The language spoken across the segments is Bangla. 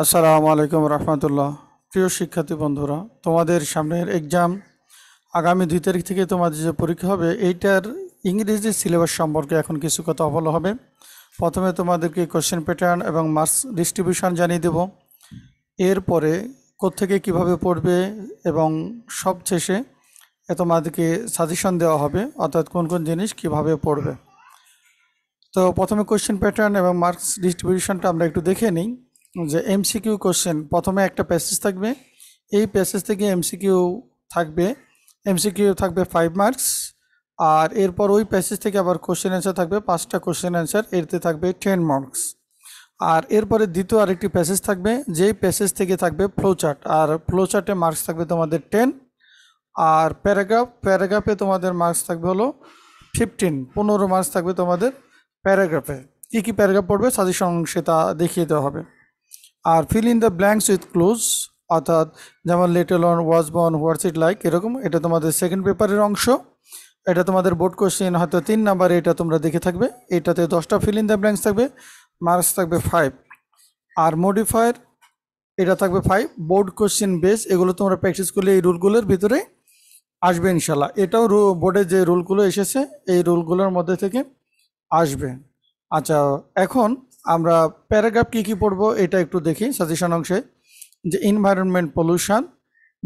আসসালামু আলাইকুম রহমতুল্লাহ প্রিয় শিক্ষার্থী বন্ধুরা তোমাদের সামনের এক্সাম আগামী দুই তারিখ থেকে তোমাদের যে পরীক্ষা হবে এইটার ইংরেজি সিলেবাস সম্পর্কে এখন কিছু কথা বলা হবে প্রথমে তোমাদেরকে কোশ্চেন প্যাটার্ন এবং মার্কস ডিস্ট্রিবিউশন জানিয়ে দেব এরপরে কোথেকে কিভাবে পড়বে এবং সব শেষে তোমাদেরকে সাজেশন দেওয়া হবে অর্থাৎ কোন কোন জিনিস কিভাবে পড়বে তো প্রথমে কোশ্চেন প্যাটার্ন এবং মার্কস ডিস্ট্রিবিউশনটা আমরা একটু দেখে নিই যে এমসিকিউ কোশ্চেন প্রথমে একটা প্যাসেজ থাকবে এই প্যাসেজ থেকে এমসিকিউ থাকবে এমসিকিউ থাকবে ফাইভ মার্কস আর এরপর ওই প্যাসেজ থেকে আবার কোশ্চেন অ্যান্সার থাকবে পাঁচটা কোশ্চেন অ্যান্সার এরতে থাকবে টেন মার্কস আর এরপরে দ্বিতীয় আরেকটি প্যাসেজ থাকবে যেই প্যাসেজ থেকে থাকবে ফ্লোচার্ট আর ফ্লোচার্টে মার্কস থাকবে তোমাদের টেন আর প্যারাগ্রাফ প্যারাগ্রাফে তোমাদের মার্কস থাকবে হলো ফিফটিন পনেরো মার্কস থাকবে তোমাদের প্যারাগ্রাফে কী কী প্যারাগ্রাফ পড়বে সাজেশন সেটা দেখিয়ে দেওয়া হবে আর fill in the blanks with cloze অর্থাৎ যেমন লিটল অন ওয়াজ বন হোয়াটস ইট লাইক এরকম এটা তোমাদের সেকেন্ড পেপারের অংশ এটা তোমাদের বোর্ড কোশ্চেন হয়তো তিন নাম্বারে এটা তোমরা দেখে থাকবে এটাতে দশটা ফিল ইন দ্য ব্ল্যাঙ্কস থাকবে মার্কস থাকবে ফাইভ আর মডিফায়ার এটা থাকবে ফাইভ বোর্ড কোশ্চেন বেস এগুলো তোমরা প্র্যাকটিস করলে এই রুলগুলোর ভিতরে আসবে ইনশাল্লাহ এটাও বোর্ডে যে রুলগুলো এসেছে এই রুলগুলোর মধ্যে থেকে আসবে আচ্ছা এখন আমরা প্যারাগ্রাফ কী কী পড়বো এটা একটু দেখি সাজেশন অংশে যে environment pollution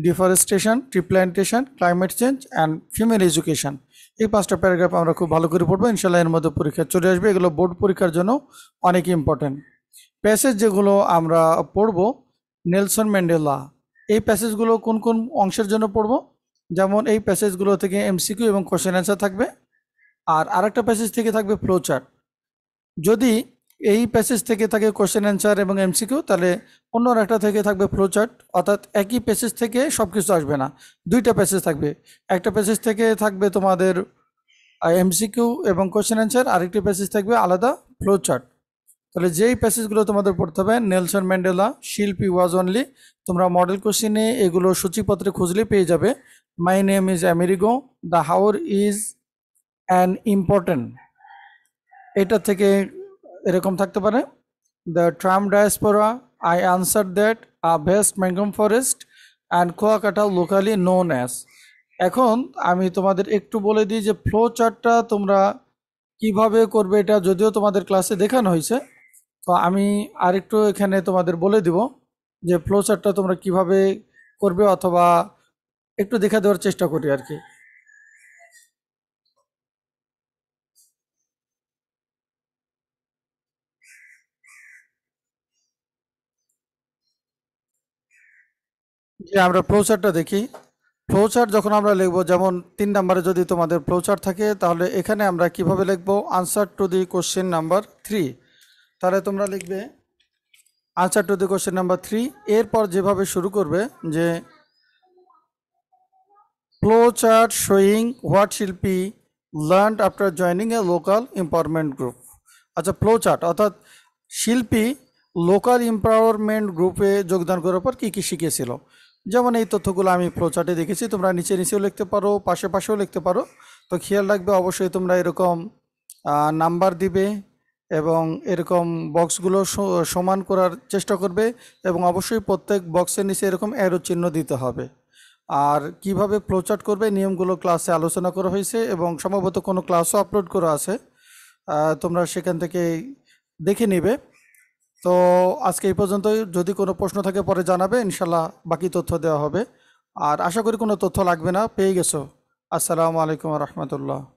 deforestation tree plantation climate change and female education এই পাঁচটা প্যারাগ্রাফ আমরা খুব ভালো করে পড়বো ইনশাল্লাহ এর মধ্যে পরীক্ষা চলে আসবে এগুলো বোর্ড পরীক্ষার জন্য অনেক ইম্পর্ট্যান্ট প্যাসেজ যেগুলো আমরা পড়বো নেলসন ম্যান্ডেলা এই প্যাসেজগুলো কোন কোন অংশের জন্য পড়বো যেমন এই প্যাসেজগুলো থেকে এমসিকিউ এবং কোশ্চেন অ্যান্সার থাকবে আর আরেকটা প্যাসেজ থেকে থাকবে ফ্লোচার্ট যদি এই প্যাসেজ থেকে থাকে কোশ্চেন অ্যান্সার এবং এমসিকিউ তাহলে অন্য একটা থেকে থাকবে ফ্লো চার্ট অর্থাৎ একই প্যাসেজ থেকে সব কিছু আসবে না দুইটা প্যাসেজ থাকবে একটা প্যাসেজ থেকে থাকবে তোমাদের এমসিকিউ এবং কোয়েশ্চেন অ্যান্সার আরেকটি প্যাসেজ থাকবে আলাদা চার্ট তাহলে যেই প্যাসেজগুলো তোমাদের পড়তে হবে নেলসন ম্যান্ডেলা শিল্পী ওয়াজ অনলি তোমরা মডেল কোশ্চেনে এগুলো সূচিপত্রে খুঁজলে পেয়ে যাবে my name is Amerigo the haor is an important এটা থেকে এরকম থাকতে পারে the tram diaspora I answer that a vast mangrove forest and Kuakata locally known as এখন আমি তোমাদের একটু বলে দিই যে ফ্লো চার্টটা তোমরা কিভাবে করবে এটা যদিও তোমাদের ক্লাসে দেখানো হয়েছে তো আমি আরেকটু এখানে তোমাদের বলে দিব যে ফ্লো চার্টটা তোমরা কিভাবে করবে অথবা একটু দেখা দেওয়ার চেষ্টা করি আর কি যে আমরা ফ্লোচার্টটা দেখি ফ্লোচার্ট যখন আমরা লিখব যেমন তিন নাম্বারে যদি তোমাদের ফ্লোচার্ট থাকে তাহলে এখানে আমরা কিভাবে লিখব answer to the question number three তাহলে তোমরা লিখবে answer to the question number three এরপর যেভাবে শুরু করবে যে flowchart showing what Shilpi learn after joining a local empowerment group আচ্ছা ফ্লোচার্ট অর্থাৎ শিল্পী লোকাল এম্পাওয়ারমেন্ট গ্রুপে যোগদান করার পর কী কী শিখেছিল যেমন এই তথ্যগুলো আমি প্রচার্টে দেখেছি তোমরা নিচে নিচেও লিখতে পারো পাশে পাশেও লিখতে পারো তো খেয়াল রাখবে অবশ্যই তোমরা এরকম নাম্বার দিবে এবং এরকম বক্সগুলো সমান করার চেষ্টা করবে এবং অবশ্যই প্রত্যেক বক্সের নিচে এরকম অ্যারো চিহ্ন দিতে হবে আর কিভাবে প্রচার্ট করবে নিয়মগুলো ক্লাসে আলোচনা করা হয়েছে এবং সম্ভবত কোনো ক্লাসও আপলোড করা আছে তোমরা সেখান থেকে দেখে নেবে তো আজকে এই পর্যন্তই যদি কোনো প্রশ্ন থাকে পরে জানাবে ইনশাল্লাহ বাকি তথ্য দেওয়া হবে আর আশা করি কোনো তথ্য লাগবে না পেয়ে গেছো আসসালামু আলাইকুম রহমতুল্লাহ